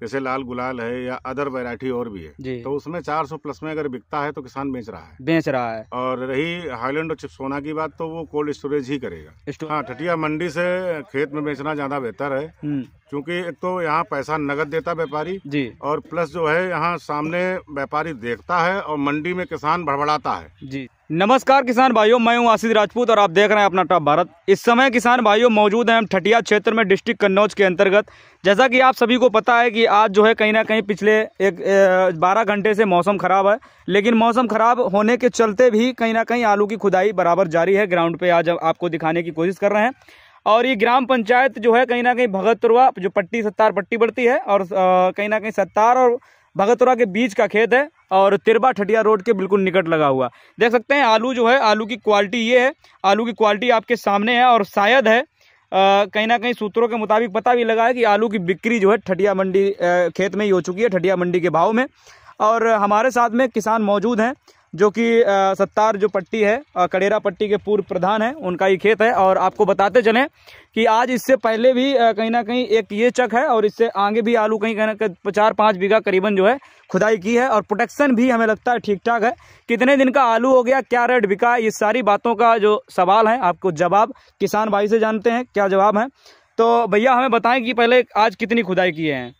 जैसे लाल गुलाल है या अदर वैरायटी और भी है तो उसमें 400 प्लस में अगर बिकता है तो किसान बेच रहा है बेच रहा है और रही हाईलैंड और चिप्सोना की बात तो वो कोल्ड स्टोरेज ही करेगा हाँ ठटिया मंडी से खेत में बेचना ज्यादा बेहतर है हम्म। क्योंकि एक तो यहाँ पैसा नगद देता व्यापारी जी और प्लस जो है यहाँ सामने व्यापारी देखता है और मंडी में किसान भड़बड़ाता है जी नमस्कार किसान भाइयों मैं हूं आशीष राजपूत और आप देख रहे हैं अपना टॉप भारत इस समय किसान भाइयों मौजूद हैं हम ठटिया क्षेत्र में डिस्ट्रिक्ट कन्नौज के अंतर्गत जैसा कि आप सभी को पता है कि आज जो है कहीं ना कहीं पिछले एक बारह घंटे से मौसम ख़राब है लेकिन मौसम ख़राब होने के चलते भी कहीं ना कहीं आलू की खुदाई बराबर जारी है ग्राउंड पर आज आपको दिखाने की कोशिश कर रहे हैं और ये ग्राम पंचायत जो है कहीं ना कहीं भगतपुरवा जो पट्टी सत्तार पट्टी बढ़ती है और कहीं ना कहीं सत्तार और भगतपुरा के बीच का खेत है और तिरबा ठटिया रोड के बिल्कुल निकट लगा हुआ देख सकते हैं आलू जो है आलू की क्वालिटी ये है आलू की क्वालिटी आपके सामने है और शायद है कहीं ना कहीं सूत्रों के मुताबिक पता भी लगा है कि आलू की बिक्री जो है ठटिया मंडी खेत में ही हो चुकी है ठटिया मंडी के भाव में और हमारे साथ में किसान मौजूद हैं जो कि सत्तार जो पट्टी है कड़ेरा पट्टी के पूर्व प्रधान है उनका ये खेत है और आपको बताते चले कि आज इससे पहले भी कहीं ना कहीं एक ये चक है और इससे आगे भी आलू कहीं कहीं ना चार पाँच बीघा करीबन जो है खुदाई की है और प्रोटेक्शन भी हमें लगता है ठीक ठाक है कितने दिन का आलू हो गया क्या रेट बिका ये सारी बातों का जो सवाल है आपको जवाब किसान भाई से जानते हैं क्या जवाब है तो भैया हमें बताएं कि पहले आज कितनी खुदाई किए हैं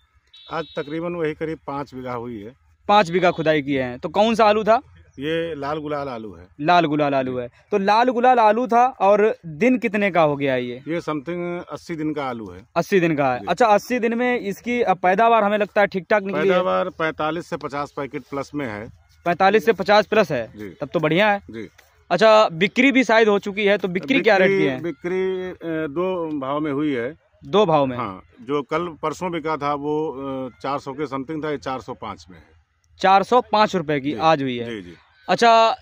आज तकरीबन वही करीब पाँच बीघा हुई है पाँच बीघा खुदाई किए हैं तो कौन सा आलू था ये लाल गुलाल आलू है लाल गुलाल आलू है तो लाल गुलाल आलू था और दिन कितने का हो गया ये ये समथिंग अस्सी दिन का आलू है अस्सी दिन का है अच्छा अस्सी दिन में इसकी पैदावार हमें लगता है ठीक ठाक निकली पैदावार पैतालीस से पचास पैकेट प्लस में है पैतालीस से पचास प्लस है तब तो बढ़िया है जी अच्छा बिक्री भी शायद हो चुकी है तो बिक्री क्या रेट की है बिक्री दो भाव में हुई है दो भाव में हाँ जो कल परसों बिका था वो चार सौ के समथिंग था ये चार सौ पाँच में है चार सौ पाँच रुपए की आज हुई है जी जी अच्छा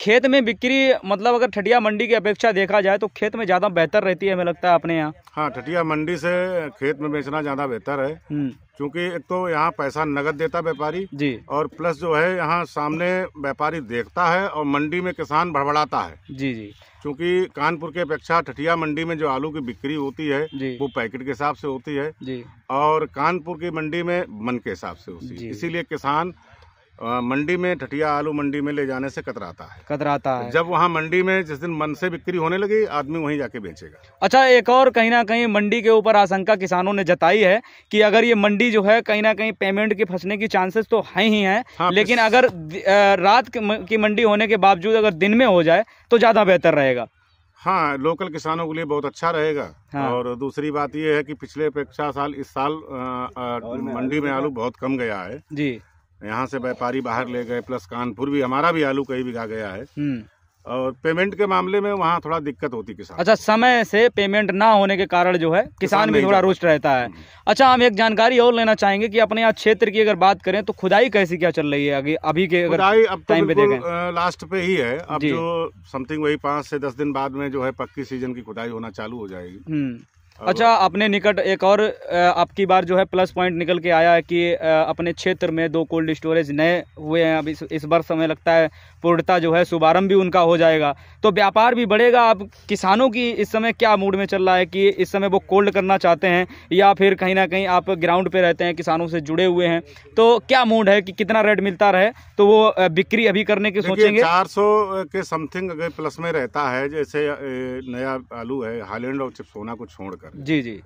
खेत में बिक्री मतलब अगर ठटिया मंडी की अपेक्षा देखा जाए तो खेत में ज़्यादा बेहतर रहती है हमें लगता है अपने यहाँ हाँ ठटिया मंडी से खेत में बेचना ज़्यादा बेहतर है हम्म। क्योंकि एक तो यहाँ पैसा नगद देता व्यापारी जी और प्लस जो है यहाँ सामने व्यापारी देखता है और मंडी में किसान भड़बड़ाता है जी जी क्योंकि कानपुर की अपेक्षा ठटिया मंडी में जो आलू की बिक्री होती है वो पैकेट के हिसाब से होती है और कानपुर की मंडी में मन के हिसाब से होती है इसीलिए किसान मंडी में ठटिया आलू मंडी में ले जाने से कतराता है कतराता है जब वहाँ मंडी में जिस दिन मन से बिक्री होने लगी आदमी वहीं जाके बेचेगा अच्छा एक और कहीं ना कहीं मंडी के ऊपर आशंका किसानों ने जताई है कि अगर ये मंडी जो है कहीं ना कहीं पेमेंट के फंसने की चांसेस तो है ही है हाँ, लेकिन अगर रात की मंडी होने के बावजूद अगर दिन में हो जाए तो ज्यादा बेहतर रहेगा हाँ लोकल किसानों के लिए बहुत अच्छा रहेगा हाँ। और दूसरी बात यह है कि पिछले अपेक्षा साल इस साल आ, आ, मंडी में आलू बहुत कम गया है जी यहाँ से व्यापारी बाहर ले गए प्लस कानपुर भी हमारा भी आलू कहीं भी गया है हम्म। और पेमेंट के मामले में वहाँ थोड़ा दिक्कत होती किसान अच्छा समय से पेमेंट ना होने के कारण जो है किसान, किसान भी थोड़ा रुष्ट रहता है हम्म। अच्छा हम एक जानकारी और लेना चाहेंगे कि अपने यहाँ क्षेत्र की अगर बात करें तो खुदाई कैसी क्या चल रही है अभी के अगर अब टाइम तो पे देखें लास्ट पे ही है अब जो समथिंग वही पाँच से दस दिन बाद में जो है पक्की सीजन की खुदाई होना चालू हो जाएगी हम्म। अच्छा अपने निकट एक और आपकी बार जो है प्लस पॉइंट निकल के आया है कि अपने क्षेत्र में दो कोल्ड स्टोरेज नए हुए हैं अब इस, बार समय लगता है पूर्णता जो है शुभारंभ भी उनका हो जाएगा तो व्यापार भी बढ़ेगा अब किसानों की इस समय क्या मूड में चल रहा है कि इस समय वो कोल्ड करना चाहते हैं या फिर कहीं ना कहीं आप ग्राउंड पर रहते हैं किसानों से जुड़े हुए हैं तो क्या मूड है कि कितना रेट मिलता रहे तो वो बिक्री अभी करने की सोचेंगे चार के समथिंग अगर प्लस में रहता है जैसे नया आलू है हालैंड और चिप्सोना को छोड़कर पर जी जी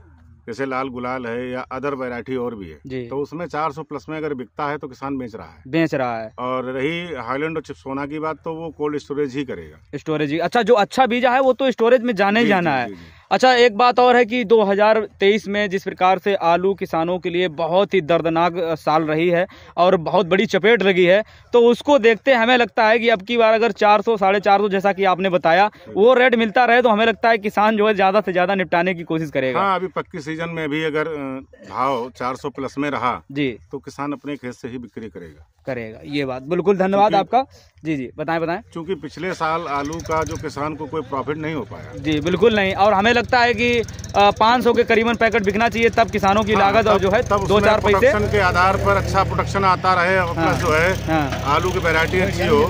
जैसे लाल गुलाल है या अदर वैरायटी और भी है तो उसमें 400 प्लस में अगर बिकता है तो किसान बेच रहा है बेच रहा है और रही हाईलैंड और चिप्सोना की बात तो वो कोल्ड स्टोरेज ही करेगा स्टोरेज ही अच्छा जो अच्छा बीजा है वो तो स्टोरेज में जाने ही जाना जी, है जी, जी, अच्छा एक बात और है कि 2023 में जिस प्रकार से आलू किसानों के लिए बहुत ही दर्दनाक साल रही है और बहुत बड़ी चपेट लगी है तो उसको देखते हमें लगता है कि अब की बार अगर 400 सौ साढ़े चार जैसा कि आपने बताया वो रेट मिलता रहे तो हमें लगता है किसान जो है ज़्यादा से ज़्यादा निपटाने की कोशिश करेगा हाँ अभी पक्की सीजन में भी अगर भाव चार प्लस में रहा जी तो किसान अपने खेत से ही बिक्री करेगा करेगा ये बात बिल्कुल धन्यवाद आपका जी जी बताएं बताएं क्योंकि पिछले साल आलू का जो किसान को कोई प्रॉफिट नहीं हो पाया जी बिल्कुल नहीं और हमें लगता है कि पाँच सौ के करीबन पैकेट बिकना चाहिए तब किसानों की हाँ, लागत और जो है तब दो चार पैसे के आधार पर अच्छा प्रोडक्शन आता रहे और हाँ, जो है हाँ, आलू की वेरायटी अच्छी हो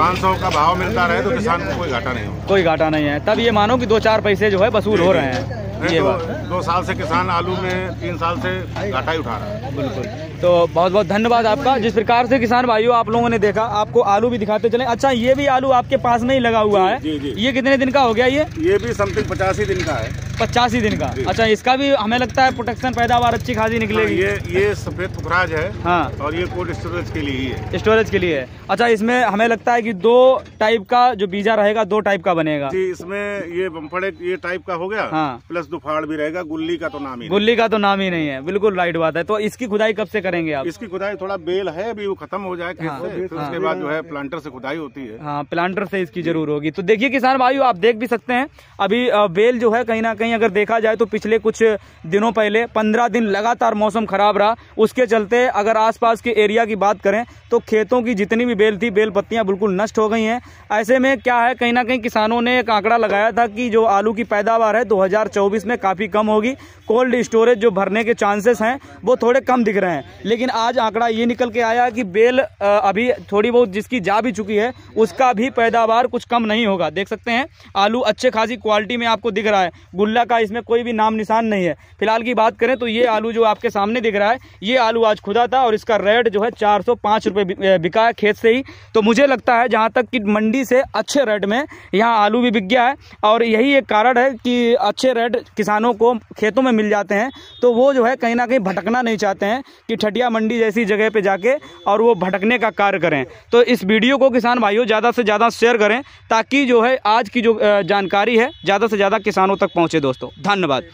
पाँच सौ का भाव मिलता रहे तो किसान को कोई घाटा नहीं हो कोई घाटा नहीं है तब ये मानो की दो चार पैसे जो है वसूल हो रहे हैं ये दो, दो साल से किसान आलू में तीन साल से घाटा ही उठा रहा है बिल्कुल तो बहुत बहुत धन्यवाद आपका जिस प्रकार से किसान भाइयों आप लोगों ने देखा आपको आलू भी दिखाते चले अच्छा ये भी आलू आपके पास में ही लगा हुआ है ये कितने दिन का हो गया ये ये भी समथिंग पचासी दिन का है पचास ही दिन का अच्छा इसका भी हमें लगता है प्रोटेक्शन पैदावार अच्छी खासी निकलेगी हाँ, ये ये सफेद पुखराज है हाँ और ये कोल्ड स्टोरेज के लिए ही है स्टोरेज के लिए है अच्छा इसमें हमें लगता है कि दो टाइप का जो बीजा रहेगा दो टाइप का बनेगा जी इसमें ये बम्फड़े ये टाइप का हो गया हाँ प्लस दुफाड़ भी रहेगा गुल्ली का तो नाम ही गुल्ली का तो नाम ही नहीं है बिल्कुल राइट बात है तो इसकी खुदाई कब से करेंगे आप इसकी खुदाई थोड़ा बेल है अभी वो खत्म हो जाए हाँ। उसके हाँ। बाद जो है प्लांटर से खुदाई होती है हाँ प्लांटर से इसकी जरूर होगी तो देखिए किसान भाई आप देख भी सकते हैं अभी बेल जो है कहीं ना कहीं कहीं अगर देखा जाए तो पिछले कुछ दिनों पहले पंद्रह दिन लगातार मौसम खराब रहा उसके चलते अगर आसपास के एरिया की बात करें तो खेतों की जितनी भी बेल थी बेल पत्तियां बिल्कुल नष्ट हो गई हैं ऐसे में क्या है कहीं ना कहीं किसानों ने एक आंकड़ा लगाया था कि जो आलू की पैदावार है दो में काफ़ी कम होगी कोल्ड स्टोरेज जो भरने के चांसेस हैं वो थोड़े कम दिख रहे हैं लेकिन आज आंकड़ा ये निकल के आया कि बेल अभी थोड़ी बहुत जिसकी जा भी चुकी है उसका भी पैदावार कुछ कम नहीं होगा देख सकते हैं आलू अच्छे खासी क्वालिटी में आपको दिख रहा है मुल्ला का इसमें कोई भी नाम निशान नहीं है फिलहाल की बात करें तो ये आलू जो आपके सामने दिख रहा है ये आलू आज खुदा था और इसका रेट जो है चार सौ बिका है खेत से ही तो मुझे लगता है जहाँ तक कि मंडी से अच्छे रेट में यहाँ आलू भी बिक गया है और यही एक कारण है कि अच्छे रेट किसानों को खेतों में मिल जाते हैं तो वो जो है कहीं ना कहीं भटकना नहीं चाहते हैं कि ठटिया मंडी जैसी जगह पर जाके और वो भटकने का कार्य करें तो इस वीडियो को किसान भाइयों ज़्यादा से ज़्यादा शेयर करें ताकि जो है आज की जो जानकारी है ज़्यादा से ज़्यादा किसानों तक पहुँचे दोस्तों धन्यवाद